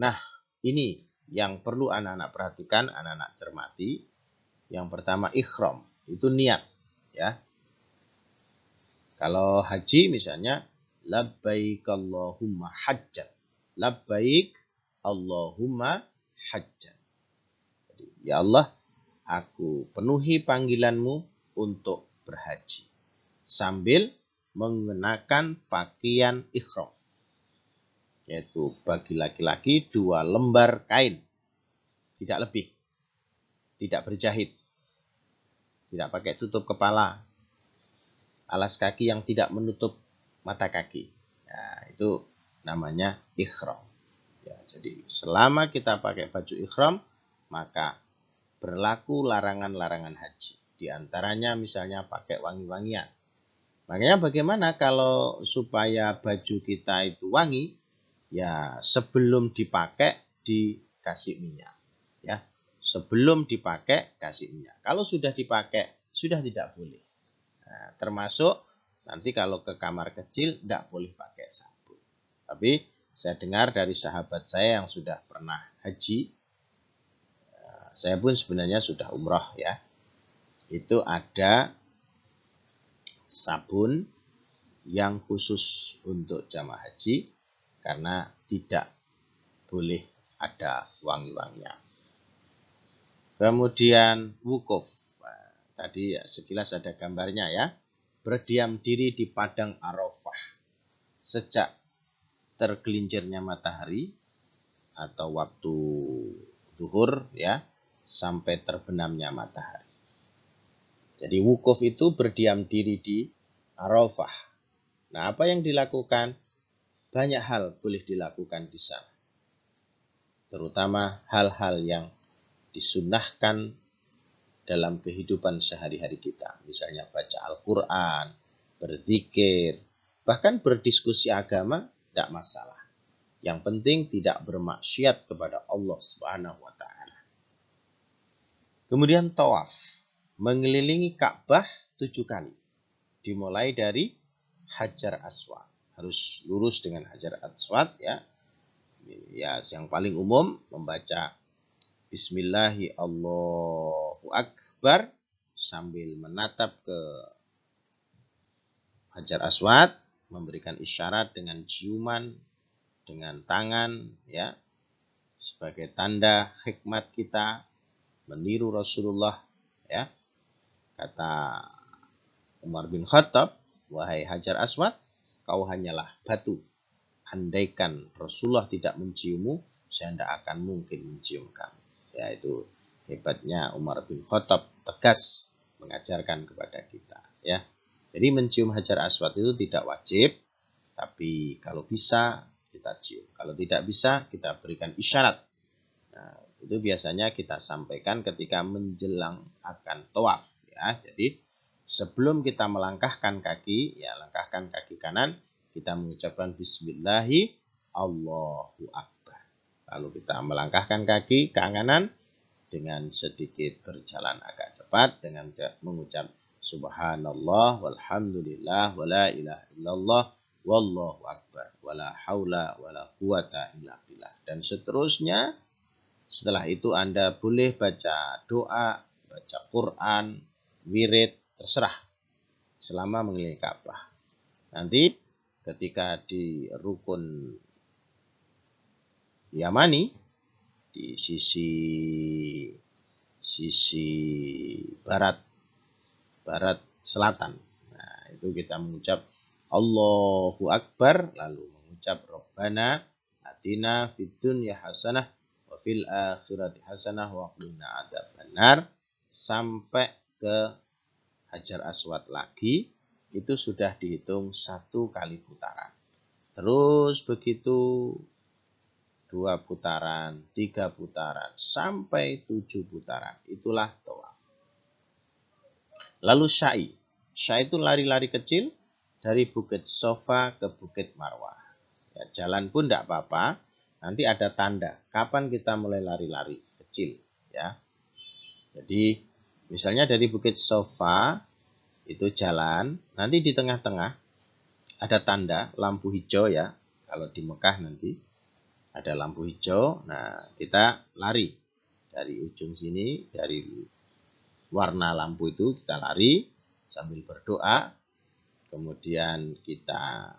Nah, ini yang perlu anak-anak perhatikan, anak-anak cermati. Yang pertama ikhram, itu niat, ya. Kalau haji misalnya labbaik Allahumma hajjan. Labbaik Allahumma hajjan. Jadi, ya Allah, aku penuhi panggilanmu untuk berhaji sambil mengenakan pakaian ikhram yaitu bagi laki-laki dua lembar kain, tidak lebih, tidak berjahit, tidak pakai tutup kepala, alas kaki yang tidak menutup mata kaki. Ya, itu namanya ikhram. Ya, jadi selama kita pakai baju ikhram, maka berlaku larangan-larangan haji. Di antaranya misalnya pakai wangi-wangian. Makanya bagaimana kalau supaya baju kita itu wangi, ya sebelum dipakai dikasih minyak ya sebelum dipakai kasih minyak kalau sudah dipakai sudah tidak boleh nah, termasuk nanti kalau ke kamar kecil tidak boleh pakai sabun tapi saya dengar dari sahabat saya yang sudah pernah haji eh, saya pun sebenarnya sudah umroh ya itu ada sabun yang khusus untuk jamaah haji karena tidak boleh ada wangi wangnya Kemudian wukuf. Tadi ya, sekilas ada gambarnya ya. Berdiam diri di padang Arafah. Sejak tergelincirnya matahari atau waktu duhur ya sampai terbenamnya matahari. Jadi wukuf itu berdiam diri di Arafah. Nah, apa yang dilakukan? banyak hal boleh dilakukan di sana. Terutama hal-hal yang disunahkan dalam kehidupan sehari-hari kita. Misalnya baca Al-Quran, berzikir, bahkan berdiskusi agama tidak masalah. Yang penting tidak bermaksiat kepada Allah Subhanahu wa taala. Kemudian tawaf, mengelilingi Ka'bah tujuh kali. Dimulai dari Hajar Aswad harus lurus dengan hajar aswad ya. Ya, yang paling umum membaca Bismillahi Allahu Akbar sambil menatap ke hajar aswad, memberikan isyarat dengan ciuman, dengan tangan, ya, sebagai tanda hikmat kita meniru Rasulullah, ya. Kata Umar bin Khattab, wahai hajar aswad, kau hanyalah batu. Andaikan Rasulullah tidak menciummu, saya tidak akan mungkin mencium kamu. Ya, itu hebatnya Umar bin Khattab tegas mengajarkan kepada kita. Ya, jadi mencium hajar aswad itu tidak wajib, tapi kalau bisa kita cium. Kalau tidak bisa kita berikan isyarat. Nah, itu biasanya kita sampaikan ketika menjelang akan toaf. Ya, jadi Sebelum kita melangkahkan kaki, ya langkahkan kaki kanan, kita mengucapkan bismillahi Allahu akbar. Lalu kita melangkahkan kaki ke kanan dengan sedikit berjalan agak cepat dengan mengucap subhanallah walhamdulillah wala ilaha illallah wallahu akbar wala haula wala quwata illa billah dan seterusnya setelah itu Anda boleh baca doa, baca Quran, wirid terserah selama mengelilingi Ka'bah. Nanti ketika di rukun Yamani di sisi sisi barat barat selatan. Nah, itu kita mengucap Allahu Akbar lalu mengucap Rabbana atina fid dunya hasanah wa fil akhirati hasanah wa qina adzabannar sampai ke Hajar Aswad lagi, itu sudah dihitung satu kali putaran. Terus begitu dua putaran, tiga putaran, sampai tujuh putaran. Itulah toa. Lalu syai. Syai itu lari-lari kecil dari bukit sofa ke bukit marwah. Ya, jalan pun tidak apa-apa. Nanti ada tanda kapan kita mulai lari-lari kecil. Ya, jadi Misalnya dari Bukit Sofa itu jalan, nanti di tengah-tengah ada tanda lampu hijau ya. Kalau di Mekah nanti ada lampu hijau. Nah, kita lari dari ujung sini dari warna lampu itu kita lari sambil berdoa. Kemudian kita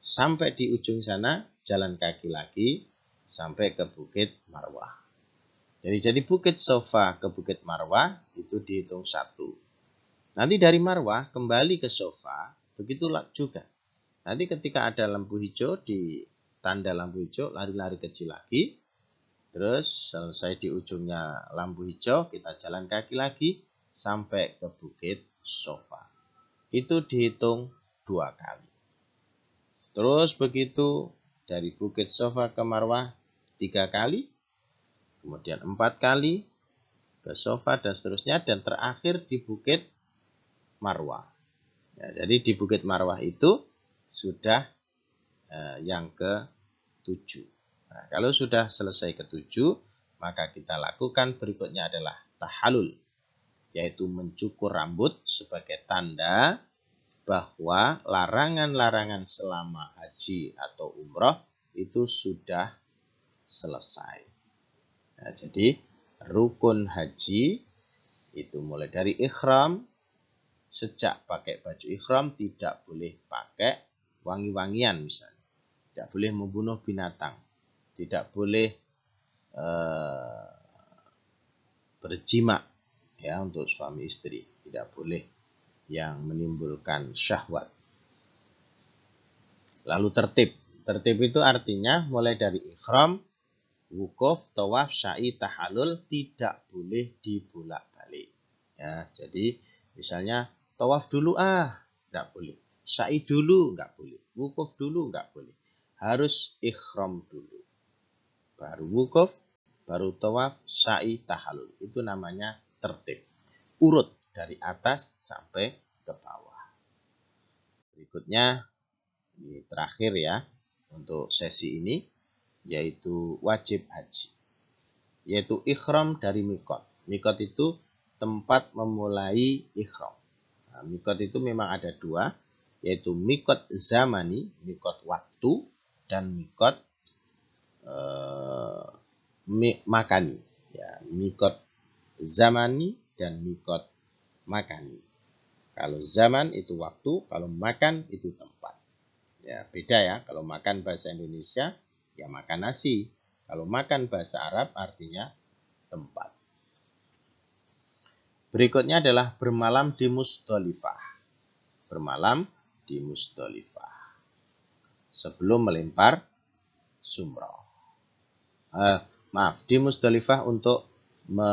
sampai di ujung sana jalan kaki lagi sampai ke Bukit Marwah. Jadi dari Bukit Sofa ke Bukit Marwah itu dihitung satu. Nanti dari Marwah kembali ke Sofa, begitulah juga. Nanti ketika ada lampu hijau di tanda lampu hijau, lari-lari kecil lagi. Terus selesai di ujungnya lampu hijau, kita jalan kaki lagi sampai ke Bukit Sofa. Itu dihitung dua kali. Terus begitu dari Bukit Sofa ke Marwah tiga kali, kemudian empat kali ke sofa dan seterusnya dan terakhir di bukit marwah ya, jadi di bukit marwah itu sudah eh, yang ke tujuh nah, kalau sudah selesai ke tujuh maka kita lakukan berikutnya adalah tahalul yaitu mencukur rambut sebagai tanda bahwa larangan-larangan selama haji atau umroh itu sudah selesai. Nah, jadi rukun haji itu mulai dari ikhram sejak pakai baju ikhram tidak boleh pakai wangi-wangian misalnya. Tidak boleh membunuh binatang. Tidak boleh eh, berjima ya untuk suami istri. Tidak boleh yang menimbulkan syahwat. Lalu tertib. Tertib itu artinya mulai dari ikhram wukuf, tawaf, sa'i, tahalul tidak boleh dibolak-balik. Ya, jadi misalnya tawaf dulu ah, nggak boleh. Sa'i dulu nggak boleh. Wukuf dulu nggak boleh. Harus ikhram dulu. Baru wukuf, baru tawaf, sa'i, tahalul. Itu namanya tertib. Urut dari atas sampai ke bawah. Berikutnya, ini terakhir ya untuk sesi ini yaitu wajib haji. Yaitu ikhram dari mikot. Mikot itu tempat memulai ikhram. Nah, mikot itu memang ada dua, yaitu mikot zamani, mikot waktu, dan mikot eh, makani. Ya, mikot zamani dan mikot makani. Kalau zaman itu waktu, kalau makan itu tempat. Ya, beda ya, kalau makan bahasa Indonesia, ya makan nasi. Kalau makan bahasa Arab artinya tempat. Berikutnya adalah bermalam di Musdalifah. Bermalam di Musdalifah. Sebelum melempar sumroh. Eh, maaf, di Musdalifah untuk me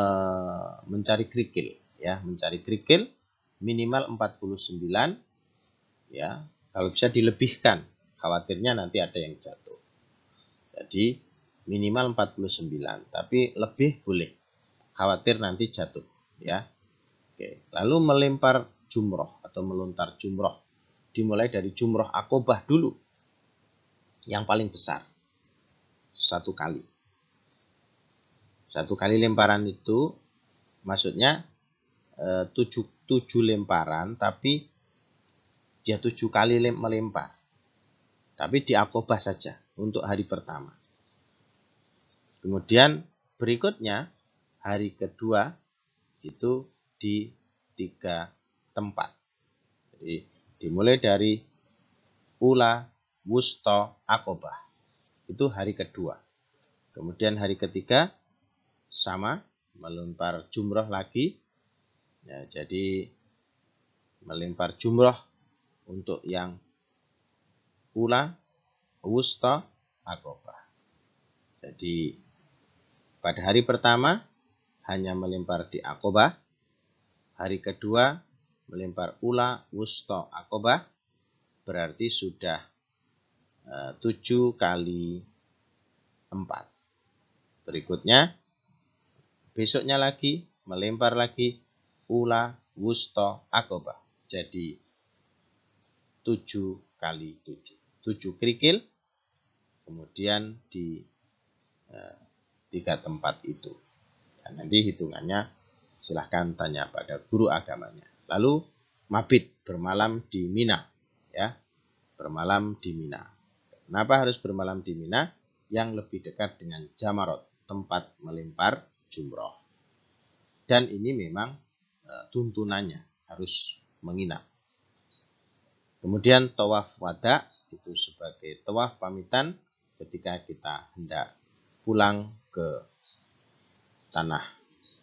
mencari kerikil. ya Mencari kerikil minimal 49. ya Kalau bisa dilebihkan. Khawatirnya nanti ada yang jatuh. Jadi minimal 49, tapi lebih boleh. Khawatir nanti jatuh, ya. Oke, lalu melempar jumroh atau melontar jumroh. Dimulai dari jumroh akobah dulu. Yang paling besar. Satu kali. Satu kali lemparan itu maksudnya eh, tujuh, tujuh lemparan tapi dia tujuh kali melempar. Tapi di akobah saja untuk hari pertama. Kemudian berikutnya hari kedua itu di tiga tempat. Jadi dimulai dari Ula, Wusto, Akobah. Itu hari kedua. Kemudian hari ketiga sama melempar jumroh lagi. Ya, jadi melempar jumroh untuk yang Ula Wusta akoba. Jadi pada hari pertama hanya melempar di akoba, hari kedua melempar ula Wusta akoba, berarti sudah eh, tujuh kali empat. Berikutnya besoknya lagi melempar lagi ula Wusta akoba, Jadi tujuh kali tujuh tujuh kerikil kemudian di eh, tiga tempat itu dan nanti hitungannya silahkan tanya pada guru agamanya lalu mabit bermalam di Mina ya bermalam di Mina kenapa harus bermalam di Mina yang lebih dekat dengan Jamarot tempat melempar jumroh dan ini memang e, tuntunannya harus menginap Kemudian tawaf wada itu sebagai tawaf pamitan ketika kita hendak pulang ke tanah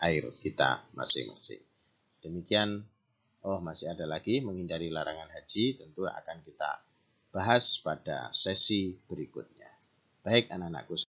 air kita masing-masing. Demikian, oh masih ada lagi menghindari larangan haji tentu akan kita bahas pada sesi berikutnya. Baik anak-anakku.